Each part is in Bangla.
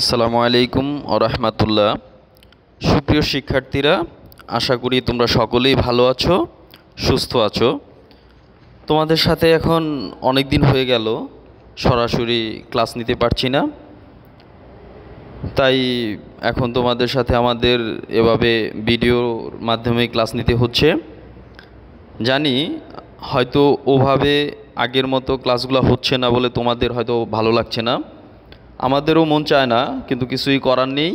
আসসালামু আলাইকুম রহমাতুল্লাহ সুপ্রিয় শিক্ষার্থীরা আশা করি তোমরা সকলেই ভালো আছো সুস্থ আছো তোমাদের সাথে এখন অনেক দিন হয়ে গেল সরাসরি ক্লাস নিতে পারছি না তাই এখন তোমাদের সাথে আমাদের এভাবে ভিডিওর মাধ্যমে ক্লাস নিতে হচ্ছে জানি হয়তো ওভাবে আগের মতো ক্লাসগুলো হচ্ছে না বলে তোমাদের হয়তো ভালো লাগছে না আমাদেরও মন চায় না কিন্তু কিছুই করার নেই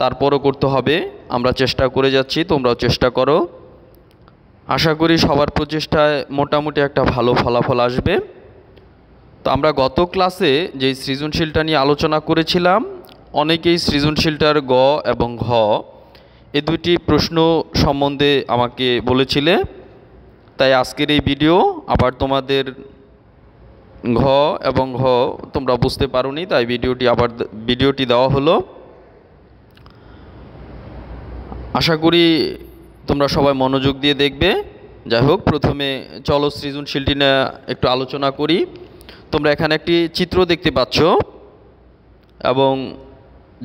তারপরও করতে হবে আমরা চেষ্টা করে যাচ্ছি তোমরাও চেষ্টা করো আশা করি সবার প্রচেষ্টায় মোটামুটি একটা ভালো ফলাফল আসবে তো আমরা গত ক্লাসে যেই সৃজনশীলটা নিয়ে আলোচনা করেছিলাম অনেকেই সৃজনশীলটার গ এবং ঘ এ দুটি প্রশ্ন সম্বন্ধে আমাকে বলেছিলে তাই আজকের এই ভিডিও আবার তোমাদের ঘ এবং ঘ তোমরা বুঝতে পারোনি তাই ভিডিওটি আবার ভিডিওটি দেওয়া হলো আশা করি তোমরা সবাই মনোযোগ দিয়ে দেখবে যাই হোক প্রথমে চলো সৃজনশীলটি না একটু আলোচনা করি তোমরা এখানে একটি চিত্র দেখতে পাচ্ছ এবং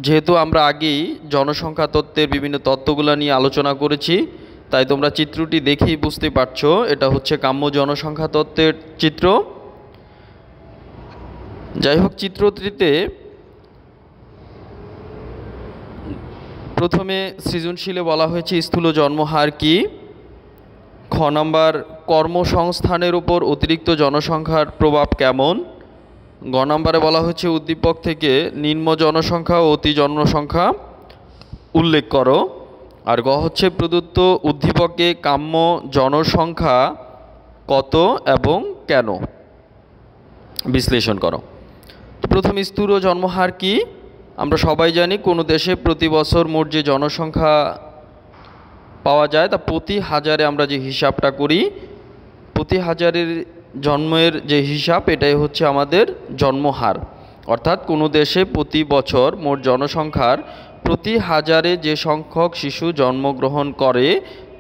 যেহেতু আমরা আগেই জনসংখ্যা তত্ত্বের বিভিন্ন তত্ত্বগুলো নিয়ে আলোচনা করেছি তাই তোমরা চিত্রটি দেখেই বুঝতে পারছো এটা হচ্ছে কাম্য জনসংখ্যা তত্ত্বের চিত্র যাই হোক চিত্রটিতে প্রথমে সৃজনশীলে বলা হয়েছে স্থূল জন্মহার কি খ নম্বর কর্মসংস্থানের উপর অতিরিক্ত জনসংখ্যার প্রভাব কেমন গ নম্বরে বলা হচ্ছে উদ্দীপক থেকে নিম্ন জনসংখ্যা ও অতি জনসংখ্যা উল্লেখ করো আর গ হচ্ছে প্রদত্ত উদ্দীপকে কাম্য জনসংখ্যা কত এবং কেন বিশ্লেষণ করো প্রথম স্থূল জন্মহার কি আমরা সবাই জানি কোনো দেশে প্রতি বছর মোট যে জনসংখ্যা পাওয়া যায় তা প্রতি হাজারে আমরা যে হিসাবটা করি প্রতি হাজারের জন্মের যে হিসাব এটাই হচ্ছে আমাদের জন্মহার অর্থাৎ কোনো দেশে প্রতি বছর মোট জনসংখ্যার প্রতি হাজারে যে সংখ্যক শিশু জন্মগ্রহণ করে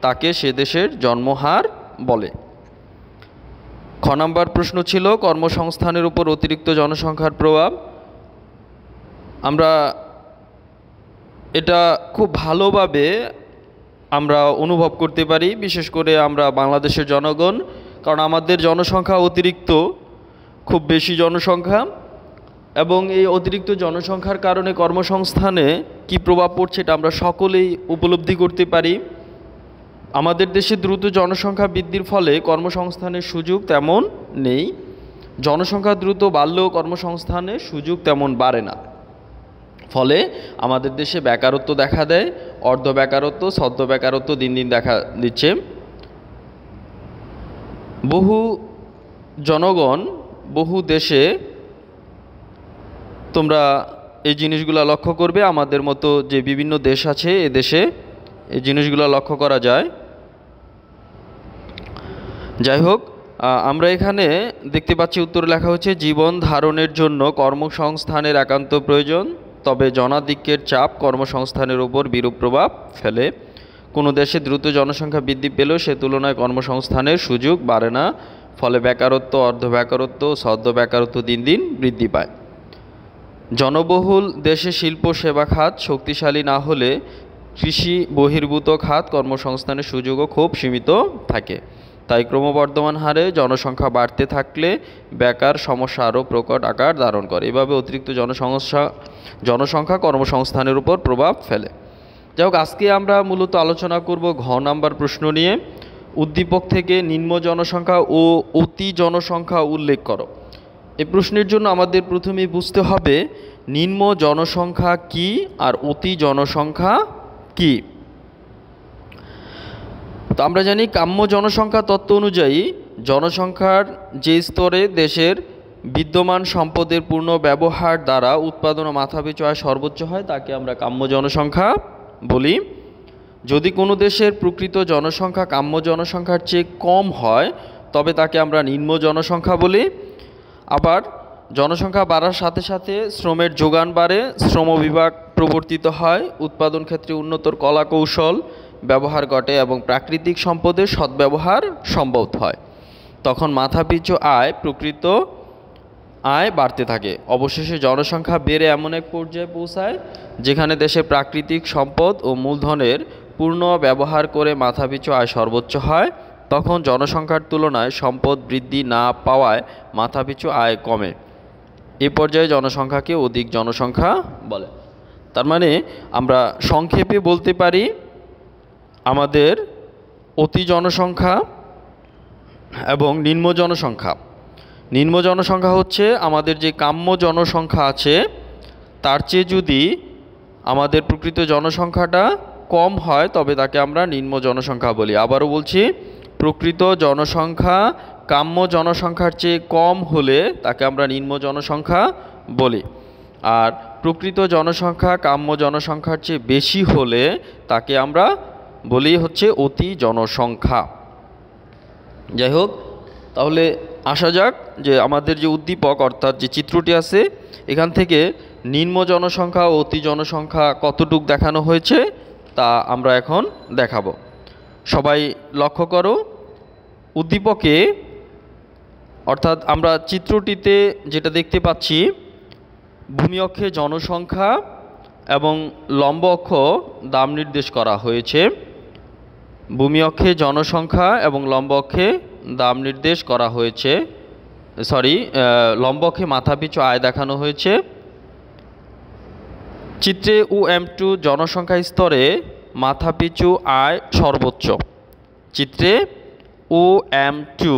তাকে সে দেশের জন্মহার বলে খ নম্বর প্রশ্ন ছিল কর্মসংস্থানের উপর অতিরিক্ত জনসংখ্যার প্রভাব আমরা এটা খুব ভালোভাবে আমরা অনুভব করতে পারি বিশেষ করে আমরা বাংলাদেশের জনগণ কারণ আমাদের জনসংখ্যা অতিরিক্ত খুব বেশি জনসংখ্যা এবং এই অতিরিক্ত জনসংখ্যার কারণে কর্মসংস্থানে কি প্রভাব পড়ছে এটা আমরা সকলেই উপলব্ধি করতে পারি আমাদের দেশে দ্রুত জনসংখ্যা বৃদ্ধির ফলে কর্মসংস্থানের সুযোগ তেমন নেই জনসংখ্যা দ্রুত বাড়লেও কর্মসংস্থানের সুযোগ তেমন বাড়ে না ফলে আমাদের দেশে বেকারত্ব দেখা দেয় অর্ধ বেকারত্ব সদ্য বেকারত্ব দিন দিন দেখা দিচ্ছে বহু জনগণ বহু দেশে তোমরা এই জিনিসগুলো লক্ষ্য করবে আমাদের মতো যে বিভিন্ন দেশ আছে এ দেশে এই জিনিসগুলো লক্ষ্য করা যায় যাই হোক আমরা এখানে দেখতে পাচ্ছি উত্তর লেখা হচ্ছে জীবন ধারণের জন্য কর্মসংস্থানের একান্ত প্রয়োজন তবে জনাদিক্যের চাপ কর্মসংস্থানের ওপর বিরূপ প্রভাব ফেলে কোনো দেশে দ্রুত জনসংখ্যা বৃদ্ধি পেলেও সে তুলনায় কর্মসংস্থানের সুযোগ বাড়ে না ফলে বেকারত্ব অর্ধ বেকারত্ব সদ্য বেকারত্ব দিন দিন বৃদ্ধি পায় জনবহুল দেশে শিল্প সেবা খাত শক্তিশালী না হলে কৃষি বহির্ভূত খাত কর্মসংস্থানের সুযোগও খুব সীমিত থাকে তাই ক্রমবর্ধমান হারে জনসংখ্যা বাড়তে থাকলে বেকার সমস্যা আরও প্রকট আকার ধারণ করে এভাবে অতিরিক্ত জনসংস্থা জনসংখ্যা কর্মসংস্থানের উপর প্রভাব ফেলে যাই হোক আজকে আমরা মূলত আলোচনা করব ঘ নাম্বার প্রশ্ন নিয়ে উদ্দীপক থেকে নিম্ন জনসংখ্যা ও অতি জনসংখ্যা উল্লেখ করো এই প্রশ্নের জন্য আমাদের প্রথমে বুঝতে হবে নিম্ন জনসংখ্যা কি আর অতি জনসংখ্যা কি তো আমরা জানি কাম্য জনসংখ্যা তত্ত্ব অনুযায়ী জনসংখ্যার যে স্তরে দেশের বিদ্যমান সম্পদের পূর্ণ ব্যবহার দ্বারা উৎপাদন ও মাথাপিছু আয় সর্বোচ্চ হয় তাকে আমরা কাম্য জনসংখ্যা বলি যদি কোনো দেশের প্রকৃত জনসংখ্যা কাম্য জনসংখ্যার চেয়ে কম হয় তবে তাকে আমরা নিম্ন জনসংখ্যা বলি আবার জনসংখ্যা বাড়ার সাথে সাথে শ্রমের যোগান বাড়ে শ্রম বিভাগ প্রবর্তিত হয় উৎপাদন ক্ষেত্রে উন্নতর কলাকৌশল ব্যবহার ঘটে এবং প্রাকৃতিক সম্পদের সদ্ব্যবহার সম্ভব হয় তখন মাথাপিছু আয় প্রকৃত আয় বাড়তে থাকে অবশেষে জনসংখ্যা বেড়ে এমন এক পর্যায়ে পৌঁছায় যেখানে দেশে প্রাকৃতিক সম্পদ ও মূলধনের পূর্ণ ব্যবহার করে মাথাপিছু আয় সর্বোচ্চ হয় তখন জনসংখ্যার তুলনায় সম্পদ বৃদ্ধি না পাওয়ায় মাথাপিছু আয় কমে এ পর্যায়ে জনসংখ্যাকে অধিক জনসংখ্যা বলে তার মানে আমরা সংক্ষেপে বলতে পারি আমাদের অতি জনসংখ্যা এবং নিম্ন জনসংখ্যা নিম্ন জনসংখ্যা হচ্ছে আমাদের যে কাম্য জনসংখ্যা আছে তার চেয়ে যদি আমাদের প্রকৃত জনসংখ্যাটা কম হয় তবে তাকে আমরা নিম্ন জনসংখ্যা বলি আবারও বলছি প্রকৃত জনসংখ্যা কাম্য জনসংখ্যার চেয়ে কম হলে তাকে আমরা নিম্ন জনসংখ্যা বলি আর প্রকৃত জনসংখ্যা কাম্য জনসংখ্যার চেয়ে বেশি হলে তাকে আমরা বলি হচ্ছে অতি জনসংখ্যা যাই হোক তাহলে আসা যাক যে আমাদের যে উদ্দীপক অর্থাৎ যে চিত্রটি আছে এখান থেকে নিম্ন জনসংখ্যা ও অতি জনসংখ্যা কতটুক দেখানো হয়েছে তা আমরা এখন দেখাবো সবাই লক্ষ্য করো উদ্দীপকে অর্থাৎ আমরা চিত্রটিতে যেটা দেখতে পাচ্ছি ভূমি অক্ষে জনসংখ্যা এবং লম্ব অক্ষ দাম নির্দেশ করা হয়েছে ভূমি অক্ষে জনসংখ্যা এবং লম্ব অক্ষে দাম নির্দেশ করা হয়েছে সরি লম্ব অক্ষে মাথাপিছু আয় দেখানো হয়েছে চিত্রে ও এম টু জনসংখ্যা স্তরে মাথাপিছু আয় সর্বোচ্চ চিত্রে ও এম টু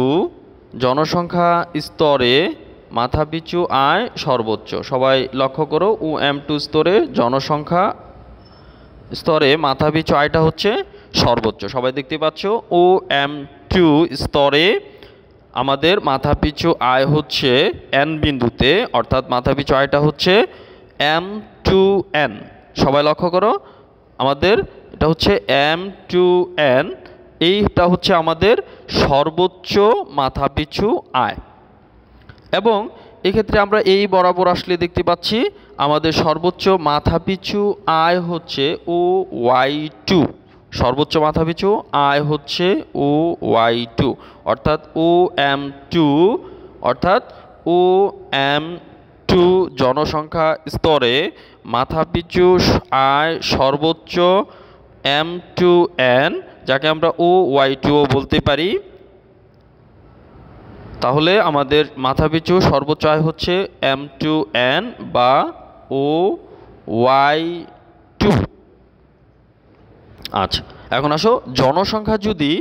জনসংখ্যা স্তরে মাথাপিছু আয় সর্বোচ্চ সবাই লক্ষ্য করো ও এম টু স্তরে জনসংখ্যা স্তরে মাথাপিছু আয়টা হচ্ছে সর্বোচ্চ সবাই দেখতে পাচ্ছ ও এম টু স্তরে আমাদের মাথাপিছু আয় হচ্ছে এন বিন্দুতে অর্থাৎ মাথাপিছু আয়টা হচ্ছে এম টু এন সবাই লক্ষ্য করো আমাদের এটা হচ্ছে এম টু এন এইটা হচ্ছে আমাদের সর্বোচ্চ মাথাপিছু আয় এবং এক্ষেত্রে আমরা এই বরাবর আসলে দেখতে পাচ্ছি আমাদের সর্বোচ্চ মাথাপিছু আয় হচ্ছে ও ওয়াই টু সর্বোচ্চ মাথাপিছু আয় হচ্ছে ও ওয়াই টু অর্থাৎ ও এম টু অর্থাৎ ও এম টু জনসংখ্যা স্তরে মাথাপিছু আয় সর্বোচ্চ এম টু এন যাকে আমরা ও ওয়াই টুও বলতে পারি তাহলে আমাদের মাথাপিছু সর্বোচ্চ আয় হচ্ছে এম টু এন বা ও ওয়াই টু আচ্ছা এখন আসো জনসংখ্যা যদি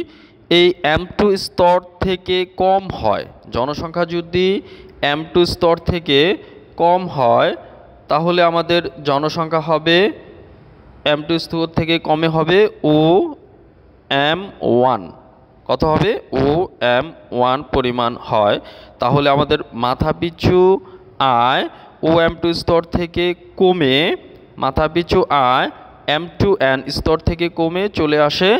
এই এম টু স্তর থেকে কম হয় জনসংখ্যা যদি এম টু স্তর থেকে কম হয় তাহলে আমাদের জনসংখ্যা হবে এম টু স্তর থেকে কমে হবে ও এম ওয়ান কত হবে ও এম ওয়ান পরিমাণ হয় তাহলে আমাদের মাথাপিছু আয় ও এম টু স্তর থেকে কমে মাথাপিছু আয় এম টু এন স্তর থেকে কমে চলে আসে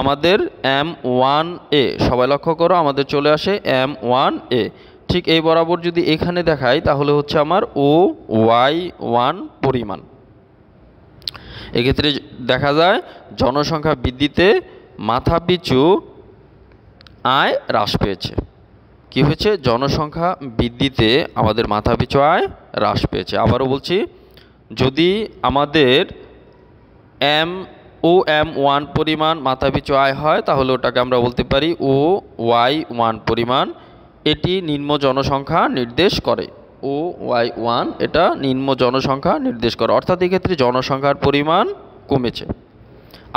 আমাদের এম ওয়ান এ সবাই লক্ষ্য করো আমাদের চলে আসে এম ওয়ান এ ঠিক এই বরাবর যদি এখানে দেখাই তাহলে হচ্ছে আমার ও ওয়াই ওয়ান পরিমাণ এক্ষেত্রে দেখা যায় জনসংখ্যা বৃদ্ধিতে মাথাপিছু আয় হ্রাস পেয়েছে কি হয়েছে জনসংখ্যা বৃদ্ধিতে আমাদের মাথাপিছু আয় হ্রাস পেয়েছে আবারও বলছি যদি আমাদের এম ও এম ওয়ান পরিমাণ মাথাপিছু আয় হয় তাহলে ওটাকে আমরা বলতে পারি ও ওয়াই ওয়ান পরিমাণ এটি নিম্ন জনসংখ্যা নির্দেশ করে ও ওয়াই ওয়ান এটা নিম্ন জনসংখ্যা নির্দেশ করে অর্থাৎ এক্ষেত্রে জনসংখ্যার পরিমাণ কমেছে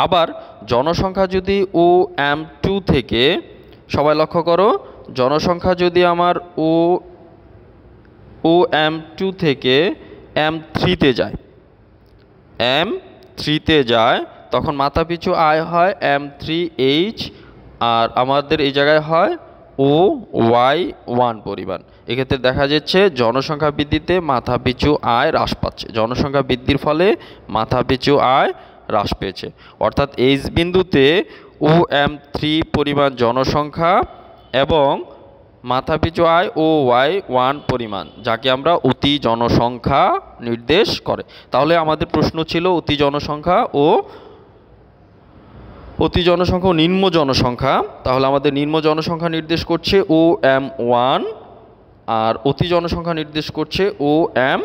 আবার জনসংখ্যা যদি ও এম টু থেকে সবাই লক্ষ্য করো জনসংখ্যা যদি আমার ও ও এম টু থেকে এম থ্রিতে যায় এম থ্রিতে যায় তখন মাথাপিছু আয় হয় এম থ্রি এইচ আর আমাদের এই জায়গায় হয় ও ওয়াই ওয়ান পরিমাণ এক্ষেত্রে দেখা যাচ্ছে জনসংখ্যা বৃদ্ধিতে মাথাপিছু আয় হ্রাস পাচ্ছে জনসংখ্যা বৃদ্ধির ফলে মাথাপিছু আয় হ্রাস পেয়েছে অর্থাৎ এইচ বিন্দুতে ও এম থ্রি পরিমাণ জনসংখ্যা এবং মাথাপিছু আয় ও ওয়াই ওয়ান পরিমাণ যাকে আমরা অতি জনসংখ্যা নির্দেশ করে তাহলে আমাদের প্রশ্ন ছিল অতি জনসংখ্যা ও অতি জনসংখ্যা ও নিম্ন জনসংখ্যা তাহলে আমাদের নিম্ন জনসংখ্যা নির্দেশ করছে ও এম ওয়ান আর অতি জনসংখ্যা নির্দেশ করছে ও এম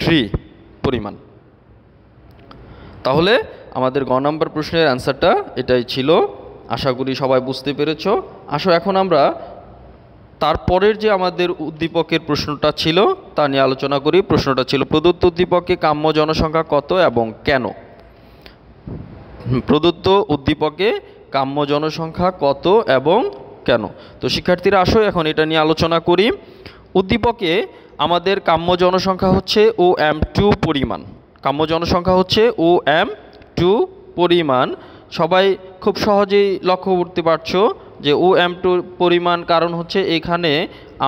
থ্রি পরিমাণ তাহলে আমাদের গ নম্বর প্রশ্নের অ্যান্সারটা এটাই ছিল আশা করি সবাই বুঝতে পেরেছ আসো এখন আমরা তারপরের যে আমাদের উদ্দীপকের প্রশ্নটা ছিল তা নিয়ে আলোচনা করি প্রশ্নটা ছিল প্রদত্ত উদ্দীপকে কাম্য জনসংখ্যা কত এবং কেন প্রদত্ত উদ্দীপকে কাম্য জনসংখ্যা কত এবং কেন তো শিক্ষার্থীরা আসো এখন এটা নিয়ে আলোচনা করি উদ্দীপকে আমাদের কাম্য জনসংখ্যা হচ্ছে ও এম টু পরিমাণ কাম্য জনসংখ্যা হচ্ছে ও এম টু পরিমাণ সবাই খুব সহজেই লক্ষ্য করতে পারছো যে ও এম টু পরিমাণ কারণ হচ্ছে এখানে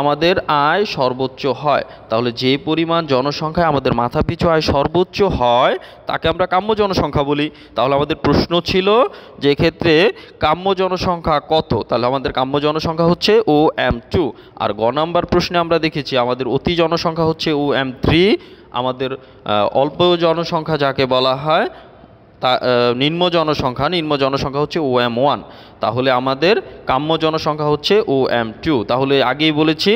আমাদের আয় সর্বোচ্চ হয় তাহলে যে পরিমাণ জনসংখ্যায় আমাদের মাথাপিছু আয় সর্বোচ্চ হয় তাকে আমরা কাম্য জনসংখ্যা বলি তাহলে আমাদের প্রশ্ন ছিল যে ক্ষেত্রে কাম্য জনসংখ্যা কত তাহলে আমাদের কাম্য জনসংখ্যা হচ্ছে ও এম টু আর গ নাম্বার প্রশ্নে আমরা দেখেছি আমাদের অতি জনসংখ্যা হচ্ছে ও এম থ্রি আমাদের অল্প জনসংখ্যা যাকে বলা হয় তা নিম্ন জনসংখ্যা নিম্ন জনসংখ্যা হচ্ছে ও এম ওয়ান তাহলে আমাদের কাম্য জনসংখ্যা হচ্ছে ও এম টু তাহলে আগেই বলেছি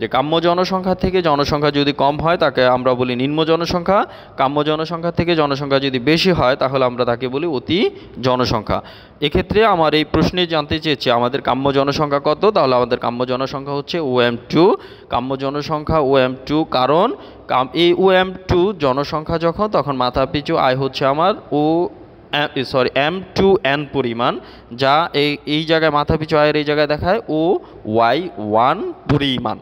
যে কাম্য জনসংখ্যা থেকে জনসংখ্যা যদি কম হয় তাকে আমরা বলি নিম্ন জনসংখ্যা কাম্য জনসংখ্যা থেকে জনসংখ্যা যদি বেশি হয় তাহলে আমরা তাকে বলি অতি জনসংখ্যা এক্ষেত্রে আমার এই প্রশ্নে জানতে চেয়েছে আমাদের কাম্য জনসংখ্যা কত তাহলে আমাদের কাম্য জনসংখ্যা হচ্ছে ও এম টু কাম্য জনসংখ্যা ও এম টু কারণ এই ও এম টু জনসংখ্যা যখন তখন মাথা পিছু আয় হচ্ছে আমার O sorry M two N পরিমাণ যা এই এই জায়গায় মাথা পিছু আয়ের এই জায়গায় দেখায় ও ওয়াই ওয়ান পরিমাণ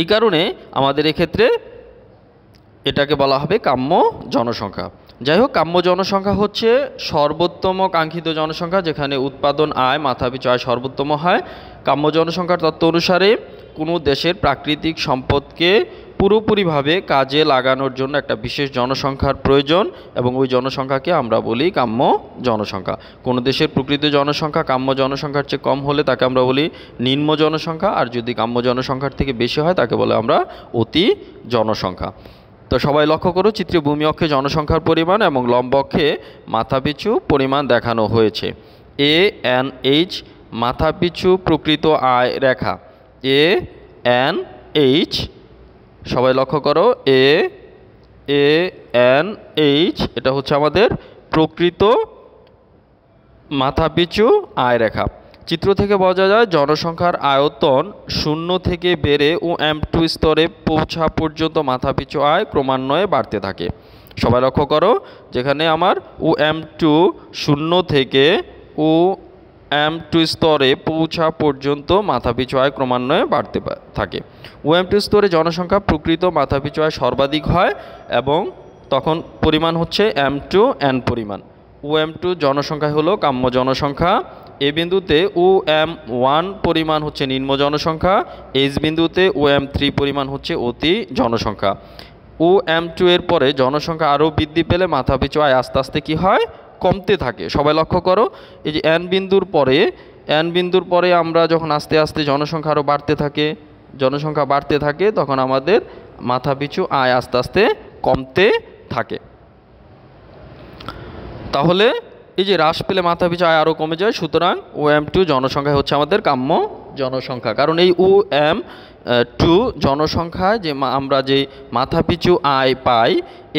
এই কারণে আমাদের এক্ষেত্রে এটাকে বলা হবে কাম্য জনসংখ্যা যাই হোক কাম্য জনসংখ্যা হচ্ছে সর্বোত্তম কাঙ্ক্ষিত জনসংখ্যা যেখানে উৎপাদন আয় মাথাপিছু আয় সর্বোত্তম হয় কাম্য জনসংখ্যার তত্ত্ব অনুসারে কোনো দেশের প্রাকৃতিক সম্পদকে পুরোপুরিভাবে কাজে লাগানোর জন্য একটা বিশেষ জনসংখ্যার প্রয়োজন এবং ওই জনসংখ্যাকে আমরা বলি কাম্য জনসংখ্যা কোনো দেশের প্রকৃত জনসংখ্যা কাম্য জনসংখ্যার চেয়ে কম হলে তাকে আমরা বলি নিম্ন জনসংখ্যা আর যদি কাম্য জনসংখ্যার থেকে বেশি হয় তাকে বলে আমরা অতি জনসংখ্যা তো সবাই লক্ষ্য করো চিত্রে ভূমি অক্ষে জনসংখ্যার পরিমাণ এবং লম্ব অক্ষে মাথাপিছু পরিমাণ দেখানো হয়েছে এ এন এইচ মাথাপিছু প্রকৃত আয় রেখা এ এন এইচ সবাই লক্ষ্য করো এ এ এন এইচ এটা হচ্ছে আমাদের প্রকৃত মাথাপিছু আয় রেখা চিত্র থেকে বোঝা যায় জনসংখ্যার আয়তন শূন্য থেকে বেড়ে ও এম টু স্তরে পৌঁছা পর্যন্ত মাথাপিছু আয় ক্রমান্বয়ে বাড়তে থাকে সবাই লক্ষ্য করো যেখানে আমার ও এম টু শূন্য থেকে ও এম টু স্তরে পৌঁছা পর্যন্ত মাথাপিছু আয় ক্রমান্বয়ে বাড়তে থাকে ওএম টু স্তরে জনসংখ্যা প্রকৃত মাথাপিছু আয় সর্বাধিক হয় এবং তখন পরিমাণ হচ্ছে এম টু এন পরিমাণ ওএম টু জনসংখ্যা হলো কাম্য জনসংখ্যা এ বিন্দুতে ও এম ওয়ান পরিমাণ হচ্ছে নিম্ন জনসংখ্যা এইচ বিন্দুতে ও এম থ্রি পরিমাণ হচ্ছে অতি জনসংখ্যা ও এম টু এর পরে জনসংখ্যা আরও বৃদ্ধি পেলে মাথাপিছু আয় আস্তে আস্তে কী হয় কমতে থাকে সবাই লক্ষ্য করো এই যে অ্যান বিন্দুর পরে অ্যান বিন্দুর পরে আমরা যখন আস্তে আস্তে জনসংখ্যা আরও বাড়তে থাকে জনসংখ্যা বাড়তে থাকে তখন আমাদের মাথাপিছু আয় আস্তে আস্তে কমতে থাকে তাহলে এই যে হ্রাস পেলে মাথাপিছু আয় আরও কমে যায় সুতরাং ও এম টু জনসংখ্যা হচ্ছে আমাদের কাম্য জনসংখ্যা কারণ এই ও এম টু জনসংখ্যায় যে আমরা যে মাথাপিছু আয় পাই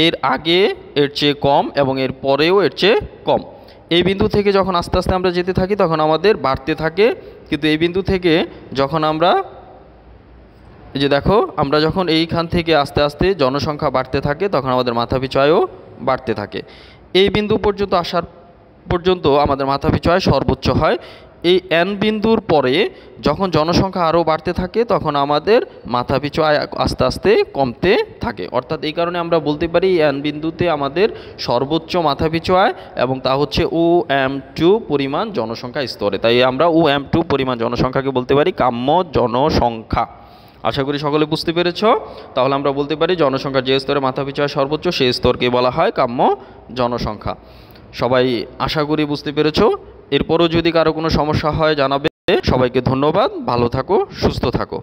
এর আগে এর চেয়ে কম এবং এর পরেও এর চেয়ে কম এই বিন্দু থেকে যখন আস্তে আস্তে আমরা যেতে থাকি তখন আমাদের বাড়তে থাকে কিন্তু এই বিন্দু থেকে যখন আমরা যে দেখো আমরা যখন এইখান থেকে আস্তে আস্তে জনসংখ্যা বাড়তে থাকে তখন আমাদের মাথাপিছু আয়ও বাড়তে থাকে এই বিন্দু পর্যন্ত আসার পর্যন্ত আমাদের মাথাপিছু আয় সর্বোচ্চ হয় এই এন বিন্দুর পরে যখন জনসংখ্যা আরও বাড়তে থাকে তখন আমাদের মাথাপিছু আয় আস্তে আস্তে কমতে থাকে অর্থাৎ এই কারণে আমরা বলতে পারি এই এন বিন্দুতে আমাদের সর্বোচ্চ মাথাপিছু আয় এবং তা হচ্ছে ও এম টু পরিমাণ জনসংখ্যা স্তরে তাই আমরা ও এম টু পরিমাণ জনসংখ্যাকে বলতে পারি কাম্য জনসংখ্যা আশা করি সকলে বুঝতে পেরেছ তাহলে আমরা বলতে পারি জনসংখ্যা যে স্তরে মাথাপিছু আয় সর্বোচ্চ সেই স্তরকে বলা হয় কাম্য জনসংখ্যা সবাই আশা করি বুঝতে পেরেছ এরপরও যদি কারো কোনো সমস্যা হয় জানাবে সবাইকে ধন্যবাদ ভালো থাকো সুস্থ থাকো